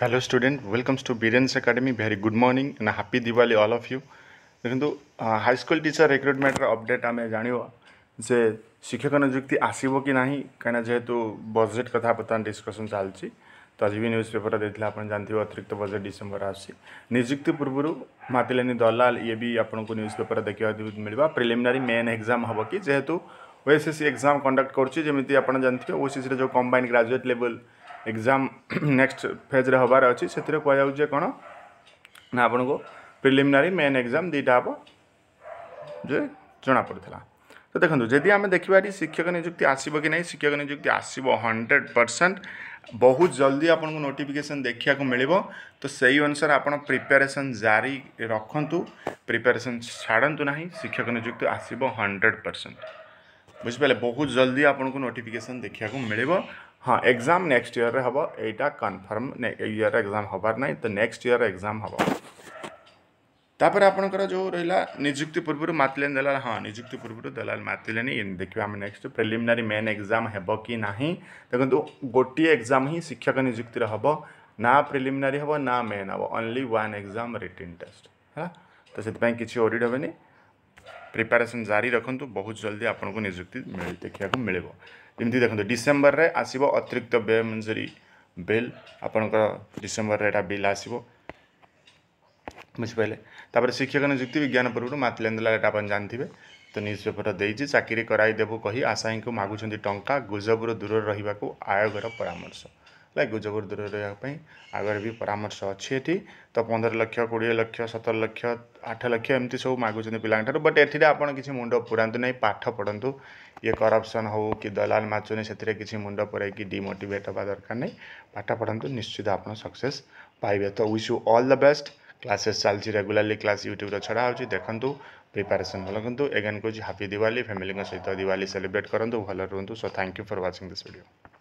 hello student welcomes to Biren's academy very good morning and happy Diwali all of you देखो high school teacher recruitment update आम जानवा जे शिक्षक निजुक्ति आसब कि ना कहीं जेहेतु बजेट कथ बर्तमान डिस्कसन चलती तो आज भी न्यूज पेपर देखते आप जानते हैं अतिरिक्त बजेट डिसेम्बर आजुक्ति पूर्व मातिले दलाल ये भी आपको न्यूज पेपर देखा मिलेगा प्रिलिमिनारी मेन एक्जाम हम कि जेहेतु ओएसएससी एक्जाम कंडक्ट करुच्चे आप जानते हैं ओ सी सी जो combined graduate level exam next ଫେଜ୍ରେ ହେବାର ଅଛି ସେଥିରେ କୁହାଯାଉଛି ଯେ କ'ଣ ନା ଆପଣଙ୍କୁ ପ୍ରିଲିମିନାରୀ ମେନ୍ ଏକ୍ଜାମ୍ ଦୁଇଟା ହେବ ଯେ ଜଣାପଡ଼ିଥିଲା ତ ଦେଖନ୍ତୁ ଯଦି ଆମେ ଦେଖିବା ଏଠି ଶିକ୍ଷକ ନିଯୁକ୍ତି ଆସିବ କି ନାହିଁ ଶିକ୍ଷକ ନିଯୁକ୍ତି ଆସିବ ହଣ୍ଡ୍ରେଡ଼ ପରସେଣ୍ଟ ବହୁତ ଜଲ୍ଦି ଆପଣଙ୍କୁ ନୋଟିଫିକେସନ୍ ଦେଖିବାକୁ ମିଳିବ ତ ସେଇ ଅନୁସାରେ ଆପଣ ପ୍ରିପାରେସନ୍ ଜାରି ରଖନ୍ତୁ ପ୍ରିପାରେସନ୍ ଛାଡ଼ନ୍ତୁ ନାହିଁ ଶିକ୍ଷକ ନିଯୁକ୍ତି ଆସିବ ହଣ୍ଡ୍ରେଡ଼ ପରସେଣ୍ଟ बुझ पारे बहुत जल्दी आपको नोटिफिकेसन देखा मिल हाँ एग्जाम नेक्स्ट इयर हम यहाँ कनफर्म इयर एग्जाम हबार ना तो नेक्स्ट इयर एग्जाम हम तापर आपर जो रहा निजुक्ति पूर्व मतलेन दलाल हाँ निजुक्ति पूर्व दलाल मतिले देखिए आम नेक्स्ट प्रिलिमिनारी मेन एग्जाम हे कि ना देखो तो गोटे एग्जाम ही शिक्षक निजुक्ति हम ना प्रिमिनारी हम ना मेन हम only one exam return test है तो से किसी ओरिड हेनी ପ୍ରିପାରେସନ୍ ଜାରି ରଖନ୍ତୁ ବହୁତ ଜଲ୍ଦି ଆପଣଙ୍କୁ ନିଯୁକ୍ତି ଦେଖିବାକୁ ମିଳିବ ଯେମିତି ଦେଖନ୍ତୁ ଡିସେମ୍ବରରେ ଆସିବ ଅତିରିକ୍ତ ବ୍ୟୟ ମଞ୍ଜୁରୀ ବିଲ୍ ଆପଣଙ୍କର ଡିସେମ୍ବରରେ ଏଇଟା ବିଲ୍ ଆସିବ ବୁଝିପାରିଲେ ତାପରେ ଶିକ୍ଷକ ନିଯୁକ୍ତି ବିଜ୍ଞାନ ପୂର୍ବରୁ ମାତିଲେନ୍ଦ୍ରା ଏଇଟା ଆପଣ ଜାଣିଥିବେ ତ ନ୍ୟୁଜ୍ ପେପର ଦେଇଛି ଚାକିରି କରାଇଦେବୁ କହି ଆଶାୟୀଙ୍କୁ ମାଗୁଛନ୍ତି ଟଙ୍କା ଗୁଜବରୁ ଦୂରରେ ରହିବାକୁ ଆୟୋଗର ପରାମର୍ଶ लाइक गुजब दूर रहें आगे भी परामर्श अच्छे तो पंदर लक्ष कोड़े लक्ष सतर लक्ष आठ लक्ष एम सब मागुच्च पिला बट ए मुंड पुरातु ना पाठ पढ़ु ये करपसन हो कि दलाल माचुन से किसी मुंड पुराई कि डीमोटेट हाँ दरकार नहीं पाठ पढ़ु निश्चित आप सक्से पाइबे तो wish you all the best classes चलती रेगुलाली क्लास यूट्यूब्र छा हो देखु प्रिपेरेसन भल करूँ एगेन कहूँ हापी दिवाली फैमिली सहित दिवाली सेलिब्रेट करूँ भल रुँ so thank you for watching this video